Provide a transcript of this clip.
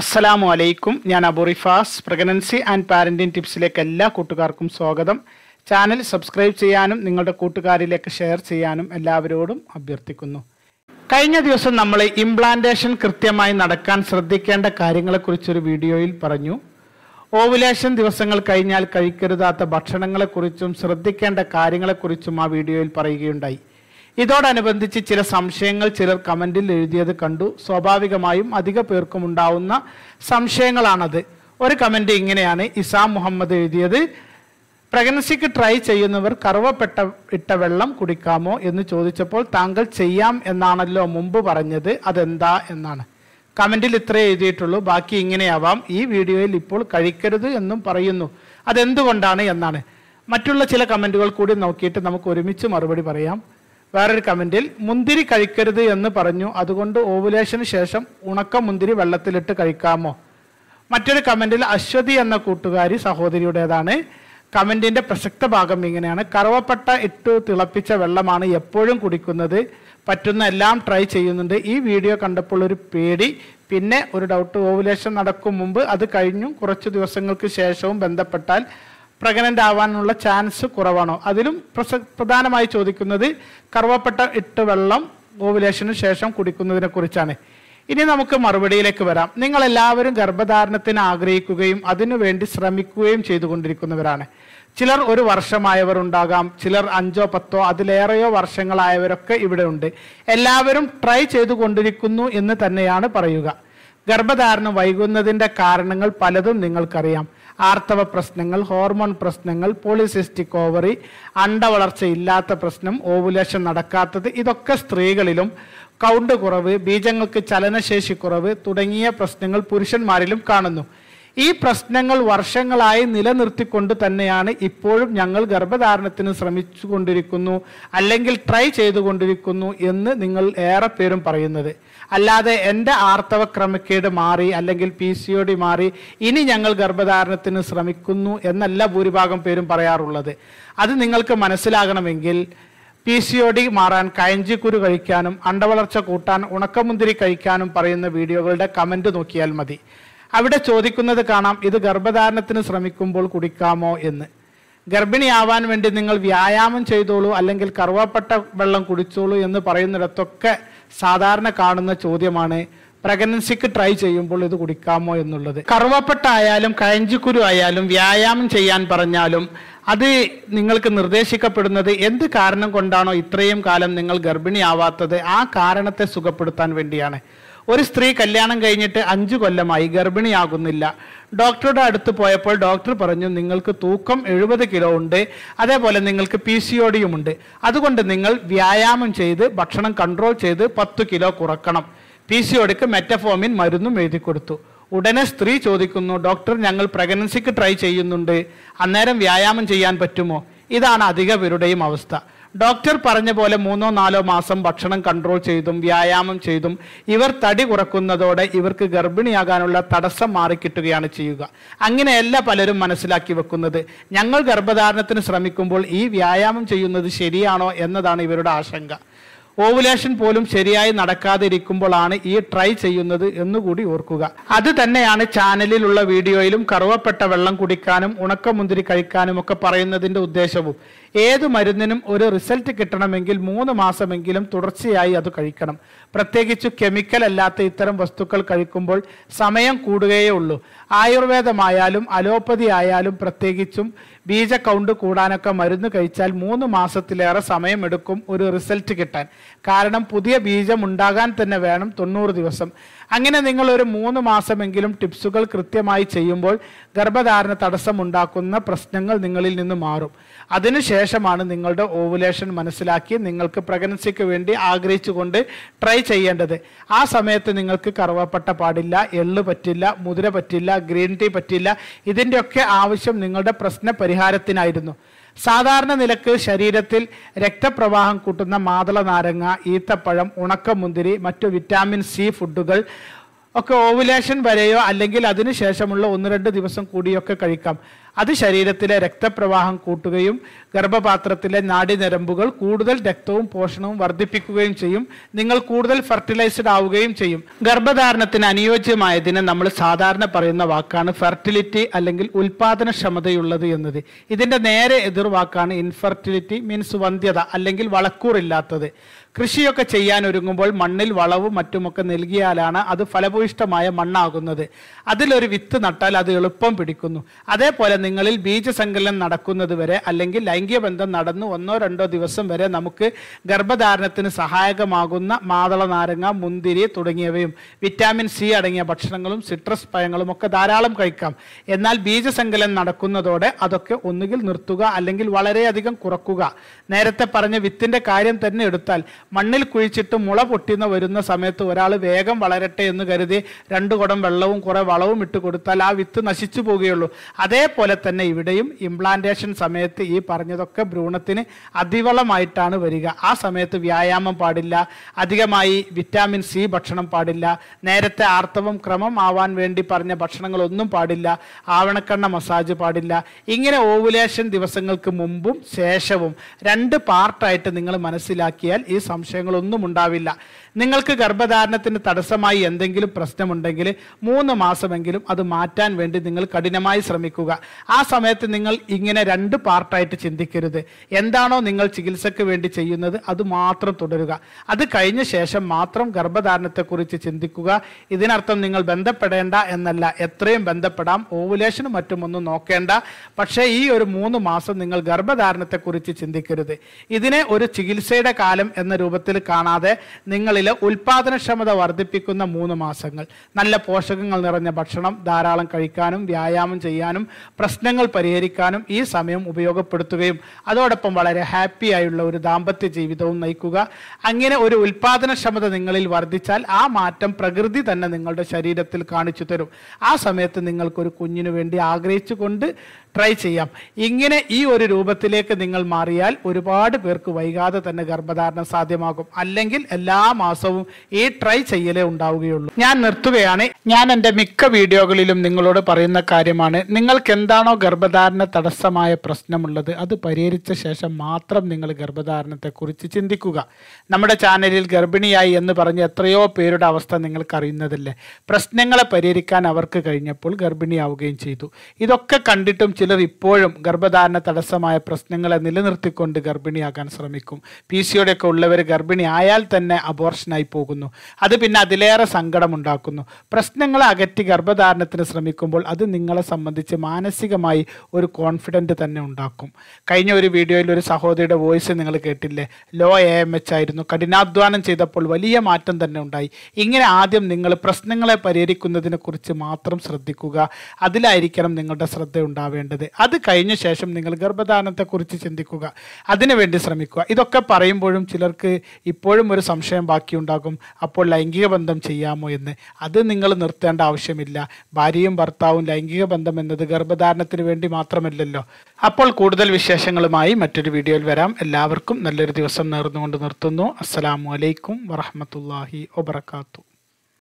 അസ്സലാമു അലൈക്കും ഞാൻ അബുറിഫാസ് പ്രഗ്നൻസി ആൻഡ് പാരൻറ്റിംഗ് ടിപ്സിലേക്ക് എല്ലാ കൂട്ടുകാർക്കും സ്വാഗതം ചാനൽ സബ്സ്ക്രൈബ് ചെയ്യാനും നിങ്ങളുടെ കൂട്ടുകാരിലേക്ക് ഷെയർ ചെയ്യാനും എല്ലാവരോടും അഭ്യർത്ഥിക്കുന്നു കഴിഞ്ഞ ദിവസം നമ്മൾ ഇംപ്ലാന്റേഷൻ കൃത്യമായി നടക്കാൻ ശ്രദ്ധിക്കേണ്ട കാര്യങ്ങളെക്കുറിച്ചൊരു വീഡിയോയിൽ പറഞ്ഞു ഓവുലേഷൻ ദിവസങ്ങൾ കഴിഞ്ഞാൽ കഴിക്കരുതാത്ത ഭക്ഷണങ്ങളെക്കുറിച്ചും ശ്രദ്ധിക്കേണ്ട കാര്യങ്ങളെക്കുറിച്ചും ആ വീഡിയോയിൽ പറയുകയുണ്ടായി ഇതോടനുബന്ധിച്ച് ചില സംശയങ്ങൾ ചിലർ കമൻറ്റിൽ എഴുതിയത് കണ്ടു സ്വാഭാവികമായും അധിക പേർക്കും ഉണ്ടാവുന്ന സംശയങ്ങളാണത് ഒരു കമൻറ്റ് ഇങ്ങനെയാണ് ഇസാം മുഹമ്മദ് എഴുതിയത് പ്രഗ്നൻസിക്ക് ട്രൈ ചെയ്യുന്നവർ കറുവപ്പെട്ട ഇട്ട വെള്ളം കുടിക്കാമോ എന്ന് ചോദിച്ചപ്പോൾ താങ്കൾ ചെയ്യാം എന്നാണല്ലോ മുമ്പ് പറഞ്ഞത് അതെന്താ എന്നാണ് കമൻറ്റിൽ ഇത്രേ എഴുതിയിട്ടുള്ളൂ ബാക്കി ഇങ്ങനെയാവാം ഈ വീഡിയോയിൽ ഇപ്പോൾ കഴിക്കരുത് എന്നും പറയുന്നു അതെന്തുകൊണ്ടാണ് എന്നാണ് മറ്റുള്ള ചില കമൻറ്റുകൾ കൂടി നോക്കിയിട്ട് നമുക്ക് ഒരുമിച്ച് മറുപടി പറയാം വേറൊരു കമൻറ്റിൽ മുന്തിരി കഴിക്കരുത് എന്ന് പറഞ്ഞു അതുകൊണ്ട് ഓവുലേഷന് ശേഷം ഉണക്ക മുന്തിരി വെള്ളത്തിലിട്ട് കഴിക്കാമോ മറ്റൊരു കമൻറ്റിൽ അശ്വതി എന്ന കൂട്ടുകാരി സഹോദരിയുടേതാണ് കമൻറ്റിൻ്റെ പ്രസക്ത ഭാഗം ഇങ്ങനെയാണ് കറവപ്പെട്ട ഇട്ട് തിളപ്പിച്ച വെള്ളമാണ് എപ്പോഴും കുടിക്കുന്നത് പറ്റുന്ന എല്ലാം ട്രൈ ചെയ്യുന്നുണ്ട് ഈ വീഡിയോ കണ്ടപ്പോൾ ഒരു പേടി പിന്നെ ഒരു ഡൗട്ട് ഓവുലേഷൻ നടക്കും മുമ്പ് അത് കഴിഞ്ഞും കുറച്ച് ദിവസങ്ങൾക്ക് ശേഷവും ബന്ധപ്പെട്ടാൽ പ്രഗ്നൻ്റ് ആവാനുള്ള ചാൻസ് കുറവാണോ അതിലും പ്രധാനമായി ചോദിക്കുന്നത് കറുവപ്പെട്ട ഇട്ട് വെള്ളം ഓവുലേഷന് ശേഷം കുടിക്കുന്നതിനെ കുറിച്ചാണ് ഇനി നമുക്ക് മറുപടിയിലേക്ക് വരാം നിങ്ങൾ എല്ലാവരും ഗർഭധാരണത്തിന് ആഗ്രഹിക്കുകയും അതിനുവേണ്ടി ശ്രമിക്കുകയും ചെയ്തുകൊണ്ടിരിക്കുന്നവരാണ് ചിലർ ഒരു വർഷമായവർ ചിലർ അഞ്ചോ പത്തോ അതിലേറെയോ വർഷങ്ങളായവരൊക്കെ ഇവിടെ ഉണ്ട് എല്ലാവരും ട്രൈ കൊണ്ടിരിക്കുന്നു എന്ന് തന്നെയാണ് പറയുക ഗർഭധാരണം വൈകുന്നതിൻ്റെ കാരണങ്ങൾ പലതും നിങ്ങൾക്കറിയാം ആർത്തവ പ്രശ്നങ്ങൾ ഹോർമോൺ പ്രശ്നങ്ങൾ പോളിസിസ്റ്റിക് ഓവറി അണ്ടവളർച്ച ഇല്ലാത്ത പ്രശ്നം ഓവുലേഷൻ നടക്കാത്തത് ഇതൊക്കെ സ്ത്രീകളിലും കൗണ്ട് കുറവ് ബീജങ്ങൾക്ക് ചലനശേഷി കുറവ് തുടങ്ങിയ പ്രശ്നങ്ങൾ പുരുഷന്മാരിലും കാണുന്നു ഈ പ്രശ്നങ്ങൾ വർഷങ്ങളായി നിലനിർത്തിക്കൊണ്ട് തന്നെയാണ് ഇപ്പോഴും ഞങ്ങൾ ഗർഭധാരണത്തിന് ശ്രമിച്ചുകൊണ്ടിരിക്കുന്നു അല്ലെങ്കിൽ ട്രൈ ചെയ്തുകൊണ്ടിരിക്കുന്നു എന്ന് നിങ്ങൾ ഏറെ പേരും പറയുന്നത് അല്ലാതെ എൻ്റെ ആർത്തവ ക്രമക്കേട് മാറി അല്ലെങ്കിൽ പി സി ഒ ഡി മാറി ഇനി ഞങ്ങൾ ഗർഭധാരണത്തിന് ശ്രമിക്കുന്നു എന്നല്ല ഭൂരിഭാഗം പേരും പറയാറുള്ളത് അത് നിങ്ങൾക്ക് മനസ്സിലാകണമെങ്കിൽ പി സി ഒ ഡി മാറാൻ കയഞ്ചിക്കുരു കഴിക്കാനും അണ്ടവളർച്ച കൂട്ടാൻ ഉണക്കമുന്തിരി കഴിക്കാനും പറയുന്ന വീഡിയോകളുടെ കമൻറ്റ് നോക്കിയാൽ മതി അവിടെ ചോദിക്കുന്നത് കാണാം ഇത് ഗർഭധാരണത്തിന് ശ്രമിക്കുമ്പോൾ കുടിക്കാമോ എന്ന് ഗർഭിണിയാവാൻ വേണ്ടി നിങ്ങൾ വ്യായാമം ചെയ്തോളൂ അല്ലെങ്കിൽ കറുവാപ്പട്ട വെള്ളം കുടിച്ചോളൂ എന്ന് പറയുന്നിടത്തൊക്കെ സാധാരണ കാണുന്ന ചോദ്യമാണ് പ്രഗ്നൻസിക്ക് ട്രൈ ചെയ്യുമ്പോൾ ഇത് കുടിക്കാമോ എന്നുള്ളത് കറുവപ്പട്ട ആയാലും കഴഞ്ചിക്കുരു ആയാലും വ്യായാമം ചെയ്യാൻ പറഞ്ഞാലും അത് നിങ്ങൾക്ക് നിർദ്ദേശിക്കപ്പെടുന്നത് എന്ത് കാരണം കൊണ്ടാണോ ഇത്രയും കാലം നിങ്ങൾ ഗർഭിണിയാവാത്തത് ആ കാരണത്തെ സുഖപ്പെടുത്താൻ വേണ്ടിയാണ് ഒരു സ്ത്രീ കല്യാണം കഴിഞ്ഞിട്ട് അഞ്ച് കൊല്ലമായി ഗർഭിണിയാകുന്നില്ല ഡോക്ടറുടെ അടുത്ത് പോയപ്പോൾ ഡോക്ടർ പറഞ്ഞു നിങ്ങൾക്ക് തൂക്കം എഴുപത് കിലോ ഉണ്ട് അതേപോലെ നിങ്ങൾക്ക് പി സി ഉണ്ട് അതുകൊണ്ട് നിങ്ങൾ വ്യായാമം ചെയ്ത് ഭക്ഷണം കൺട്രോൾ ചെയ്ത് പത്ത് കിലോ കുറക്കണം പി സി ഒ മെറ്റഫോമിൻ മരുന്നും എഴുതി കൊടുത്തു ഉടനെ സ്ത്രീ ചോദിക്കുന്നു ഡോക്ടർ ഞങ്ങൾ പ്രഗ്നൻസിക്ക് ട്രൈ ചെയ്യുന്നുണ്ട് അന്നേരം വ്യായാമം ചെയ്യാൻ പറ്റുമോ ഇതാണ് അധിക പേരുടെയും അവസ്ഥ ഡോക്ടർ പറഞ്ഞ പോലെ മൂന്നോ നാലോ മാസം ഭക്ഷണം കൺട്രോൾ ചെയ്തും വ്യായാമം ചെയ്തും ഇവർ തടി കുറക്കുന്നതോടെ ഇവർക്ക് ഗർഭിണിയാകാനുള്ള തടസ്സം മാറിക്കിട്ടുകയാണ് ചെയ്യുക അങ്ങനെയല്ല പലരും മനസ്സിലാക്കി വെക്കുന്നത് ഞങ്ങൾ ഗർഭധാരണത്തിന് ശ്രമിക്കുമ്പോൾ ഈ വ്യായാമം ചെയ്യുന്നത് ശരിയാണോ എന്നതാണ് ഇവരുടെ ആശങ്ക ഓവുലേഷൻ പോലും ശരിയായി നടക്കാതിരിക്കുമ്പോഴാണ് ഈ ട്രൈ ചെയ്യുന്നത് എന്നുകൂടി ഓർക്കുക അത് തന്നെയാണ് ചാനലിലുള്ള വീഡിയോയിലും കറുവപ്പെട്ട വെള്ളം കുടിക്കാനും ഉണക്കമുന്തിരി കഴിക്കാനും ഒക്കെ പറയുന്നതിൻ്റെ ഉദ്ദേശവും ഏത് മരുന്നിനും ഒരു റിസൾട്ട് കിട്ടണമെങ്കിൽ മൂന്ന് മാസമെങ്കിലും തുടർച്ചയായി അത് കഴിക്കണം പ്രത്യേകിച്ച് കെമിക്കൽ അല്ലാത്ത ഇത്തരം വസ്തുക്കൾ കഴിക്കുമ്പോൾ സമയം കൂടുകയേ ഉള്ളൂ ആയുർവേദമായാലും അലോപ്പതി ആയാലും പ്രത്യേകിച്ചും ബീജ കൗണ്ട് കൂടാനൊക്കെ മരുന്ന് കഴിച്ചാൽ മൂന്ന് മാസത്തിലേറെ സമയമെടുക്കും ഒരു റിസൾട്ട് കിട്ടാൻ കാരണം പുതിയ ബീജം ഉണ്ടാകാൻ തന്നെ വേണം തൊണ്ണൂറ് ദിവസം അങ്ങനെ നിങ്ങൾ ഒരു മൂന്ന് മാസമെങ്കിലും ടിപ്സുകൾ കൃത്യമായി ചെയ്യുമ്പോൾ ഗർഭധാരണ തടസ്സമുണ്ടാക്കുന്ന പ്രശ്നങ്ങൾ നിങ്ങളിൽ നിന്ന് മാറും അതിനുശേഷമാണ് നിങ്ങളുടെ ഓവുലേഷൻ മനസ്സിലാക്കി നിങ്ങൾക്ക് പ്രഗ്നൻസിക്ക് വേണ്ടി ആഗ്രഹിച്ചുകൊണ്ട് ട്രൈ ചെയ്യേണ്ടത് ആ സമയത്ത് നിങ്ങൾക്ക് കറുവപ്പട്ട പാടില്ല എള്ള് പറ്റില്ല മുതിര പറ്റില്ല ഗ്രീൻ ടീ പറ്റില്ല ഇതിൻ്റെയൊക്കെ ആവശ്യം നിങ്ങളുടെ പ്രശ്ന പരിഹാരത്തിനായിരുന്നു സാധാരണ നിലക്ക് ശരീരത്തിൽ രക്തപ്രവാഹം കൂട്ടുന്ന മാതള നാരങ്ങ ഈത്തപ്പഴം ഉണക്കമുന്തിരി മറ്റു വിറ്റാമിൻ സി ഫുഡുകൾ ഒക്കെ ഓവുലേഷൻ വരെയോ അല്ലെങ്കിൽ അതിനുശേഷമുള്ള ഒന്ന് രണ്ട് ദിവസം കൂടിയൊക്കെ കഴിക്കാം അത് ശരീരത്തിലെ രക്തപ്രവാഹം കൂട്ടുകയും ഗർഭപാത്രത്തിലെ നാഡീനരമ്പുകൾ കൂടുതൽ രക്തവും പോഷണവും വർദ്ധിപ്പിക്കുകയും ചെയ്യും നിങ്ങൾ കൂടുതൽ ഫെർട്ടിലൈസ്ഡ് ആവുകയും ചെയ്യും ഗർഭധാരണത്തിന് അനുയോജ്യമായതിനെ നമ്മൾ സാധാരണ പറയുന്ന വാക്കാണ് ഫെർട്ടിലിറ്റി അല്ലെങ്കിൽ ഉൽപാദനക്ഷമതയുള്ളത് എന്നത് ഇതിൻ്റെ നേരെ എതിർവാക്കാണ് ഇൻഫെർട്ടിലിറ്റി മീൻസ് വന്ധ്യത അല്ലെങ്കിൽ വളക്കൂറില്ലാത്തത് കൃഷിയൊക്കെ ചെയ്യാൻ ഒരുങ്ങുമ്പോൾ മണ്ണിൽ വളവും മറ്റുമൊക്കെ നൽകിയാലാണ് അത് ഫലഭൂയിഷ്ടമായ മണ്ണാകുന്നത് അതിലൊരു വിത്ത് നട്ടാൽ അത് എളുപ്പം പിടിക്കുന്നു അതേപോലെ നിങ്ങളിൽ ബീജസങ്കലനം നടക്കുന്നത് വരെ അല്ലെങ്കിൽ ലൈംഗിക ബന്ധം നടന്നു ഒന്നോ രണ്ടോ ദിവസം വരെ നമുക്ക് ഗർഭധാരണത്തിന് സഹായകമാകുന്ന മാതള നാരങ്ങ മുന്തിരി തുടങ്ങിയവയും വിറ്റാമിൻ സി അടങ്ങിയ ഭക്ഷണങ്ങളും സിട്രസ് പഴങ്ങളും ഒക്കെ ധാരാളം കഴിക്കാം എന്നാൽ ബീജസങ്കലനം നടക്കുന്നതോടെ അതൊക്കെ ഒന്നുകിൽ നിർത്തുക അല്ലെങ്കിൽ വളരെയധികം കുറക്കുക നേരത്തെ പറഞ്ഞ വിത്തിൻ്റെ കാര്യം തന്നെ എടുത്താൽ മണ്ണിൽ കുഴിച്ചിട്ട് മുള പൊട്ടിന്ന് വരുന്ന സമയത്ത് ഒരാൾ വേഗം വളരട്ടെ എന്ന് കരുതി രണ്ട് കുടം വെള്ളവും കുറേ വളവും ഇട്ട് കൊടുത്താൽ ആ വിത്ത് നശിച്ചു പോവുകയുള്ളൂ അതേപോലെ അതുപോലെ തന്നെ ഇവിടെയും ഇംപ്ലാന്റേഷൻ സമയത്ത് ഈ പറഞ്ഞതൊക്കെ ഭ്രൂണത്തിന് അതിവളമായിട്ടാണ് വരിക ആ സമയത്ത് വ്യായാമം പാടില്ല അധികമായി വിറ്റാമിൻ സി ഭക്ഷണം പാടില്ല നേരത്തെ ആർത്തവം ക്രമം ആവാൻ വേണ്ടി പറഞ്ഞ ഭക്ഷണങ്ങളൊന്നും പാടില്ല ആവണക്കണ്ണ മസാജ് പാടില്ല ഇങ്ങനെ ഓവുലേഷൻ ദിവസങ്ങൾക്ക് മുമ്പും ശേഷവും രണ്ട് പാർട്ടായിട്ട് നിങ്ങൾ മനസ്സിലാക്കിയാൽ ഈ സംശയങ്ങളൊന്നും ഉണ്ടാവില്ല നിങ്ങൾക്ക് ഗർഭധാരണത്തിന് തടസ്സമായി എന്തെങ്കിലും പ്രശ്നമുണ്ടെങ്കിൽ മൂന്ന് മാസമെങ്കിലും അത് മാറ്റാൻ വേണ്ടി നിങ്ങൾ കഠിനമായി ശ്രമിക്കുക ആ സമയത്ത് നിങ്ങൾ ഇങ്ങനെ രണ്ട് പാർട്ടായിട്ട് ചിന്തിക്കരുത് എന്താണോ നിങ്ങൾ ചികിത്സയ്ക്ക് വേണ്ടി ചെയ്യുന്നത് അത് മാത്രം തുടരുക അത് കഴിഞ്ഞ ശേഷം മാത്രം ഗർഭധാരണത്തെക്കുറിച്ച് ചിന്തിക്കുക ഇതിനർത്ഥം നിങ്ങൾ ബന്ധപ്പെടേണ്ട എന്നല്ല എത്രയും ബന്ധപ്പെടാം ഓവുലേഷനും മറ്റുമൊന്നും നോക്കേണ്ട പക്ഷേ ഈ ഒരു മൂന്ന് മാസം നിങ്ങൾ ഗർഭധാരണത്തെക്കുറിച്ച് ചിന്തിക്കരുത് ഇതിനെ ഒരു ചികിത്സയുടെ കാലം എന്ന രൂപത്തിൽ കാണാതെ നിങ്ങളിൽ വിളയിൽ ഉൽപാദനക്ഷമത വർദ്ധിപ്പിക്കുന്ന മൂന്ന് മാസങ്ങൾ നല്ല പോഷകങ്ങൾ നിറഞ്ഞ ഭക്ഷണം ധാരാളം കഴിക്കാനും വ്യായാമം ചെയ്യാനും പ്രശ്നങ്ങൾ പരിഹരിക്കാനും ഈ സമയം ഉപയോഗപ്പെടുത്തുകയും അതോടൊപ്പം വളരെ ഹാപ്പി ആയുള്ള ഒരു ദാമ്പത്യ ജീവിതവും നയിക്കുക അങ്ങനെ ഒരു ഉൽപാദനക്ഷമത നിങ്ങളിൽ വർദ്ധിച്ചാൽ ആ മാറ്റം പ്രകൃതി തന്നെ നിങ്ങളുടെ ശരീരത്തിൽ കാണിച്ചു തരും ആ സമയത്ത് നിങ്ങൾക്കൊരു കുഞ്ഞിനു വേണ്ടി ആഗ്രഹിച്ചുകൊണ്ട് ട്രൈ ചെയ്യാം ഇങ്ങനെ ഈ ഒരു രൂപത്തിലേക്ക് നിങ്ങൾ മാറിയാൽ ഒരുപാട് പേർക്ക് വൈകാതെ തന്നെ ഗർഭധാരണം സാധ്യമാകും അല്ലെങ്കിൽ എല്ലാ മാസവും ഈ ട്രൈ ചെയ്യലേ ഉണ്ടാവുകയുള്ളൂ ഞാൻ നിർത്തുകയാണ് ഞാൻ എൻ്റെ മിക്ക വീഡിയോകളിലും നിങ്ങളോട് പറയുന്ന കാര്യമാണ് നിങ്ങൾക്ക് എന്താണോ ഗർഭധാരണ തടസ്സമായ പ്രശ്നമുള്ളത് അത് പരിഹരിച്ച ശേഷം മാത്രം നിങ്ങൾ ഗർഭധാരണത്തെക്കുറിച്ച് ചിന്തിക്കുക നമ്മുടെ ചാനലിൽ ഗർഭിണിയായി എന്ന് പറഞ്ഞ് എത്രയോ പേരുടെ അവസ്ഥ നിങ്ങൾക്കറിയുന്നതല്ലേ പ്രശ്നങ്ങളെ പരിഹരിക്കാൻ അവർക്ക് കഴിഞ്ഞപ്പോൾ ഗർഭിണിയാവുകയും ചെയ്തു ഇതൊക്കെ കണ്ടിട്ടും ചിലർ ഇപ്പോഴും ഗർഭധാരണ തടസ്സമായ പ്രശ്നങ്ങളെ നിലനിർത്തിക്കൊണ്ട് ഗർഭിണിയാകാൻ ശ്രമിക്കും പി സിയോടെയൊക്കെ ഉള്ളവർ ഗർഭിണി ആയാൽ തന്നെ അബോർഷനായി പോകുന്നു അത് പിന്നെ അതിലേറെ സങ്കടമുണ്ടാക്കുന്നു പ്രശ്നങ്ങളെ അകറ്റി ഗർഭധാരണത്തിന് ശ്രമിക്കുമ്പോൾ അത് നിങ്ങളെ സംബന്ധിച്ച് മാനസികമായി ഒരു കോൺഫിഡൻറ്റ് തന്നെ ഉണ്ടാക്കും കഴിഞ്ഞ ഒരു വീഡിയോയിൽ ഒരു സഹോദരിയുടെ വോയിസ് നിങ്ങൾ കേട്ടില്ലേ ലോ എ എം എച്ച് ആയിരുന്നു കഠിനാധ്വാനം ചെയ്തപ്പോൾ വലിയ മാറ്റം തന്നെ ഉണ്ടായി ഇങ്ങനെ ആദ്യം നിങ്ങൾ പ്രശ്നങ്ങളെ പരിഹരിക്കുന്നതിനെക്കുറിച്ച് മാത്രം ശ്രദ്ധിക്കുക അതിലായിരിക്കണം നിങ്ങളുടെ ശ്രദ്ധ ഉണ്ടാവേണ്ടത് ചെയ്യേണ്ടത് അത് കഴിഞ്ഞ ശേഷം നിങ്ങൾ ഗർഭധാരണത്തെക്കുറിച്ച് ചിന്തിക്കുക അതിനുവേണ്ടി ശ്രമിക്കുക ഇതൊക്കെ പറയുമ്പോഴും ചിലർക്ക് ഇപ്പോഴും ഒരു സംശയം ബാക്കിയുണ്ടാകും അപ്പോൾ ലൈംഗിക ബന്ധം ചെയ്യാമോ എന്ന് അത് നിങ്ങൾ നിർത്തേണ്ട ആവശ്യമില്ല ഭാര്യയും ഭർത്താവും ലൈംഗിക ബന്ധം എന്നത് ഗർഭധാരണത്തിന് വേണ്ടി മാത്രമല്ലല്ലോ അപ്പോൾ കൂടുതൽ വിശേഷങ്ങളുമായി മറ്റൊരു വീഡിയോയിൽ വരാം എല്ലാവർക്കും നല്ലൊരു ദിവസം നേർന്നുകൊണ്ട് നിർത്തുന്നു അസ്സലാമു അലൈക്കും വറഹമത്തല്ലാഹി വബർക്കാത്തു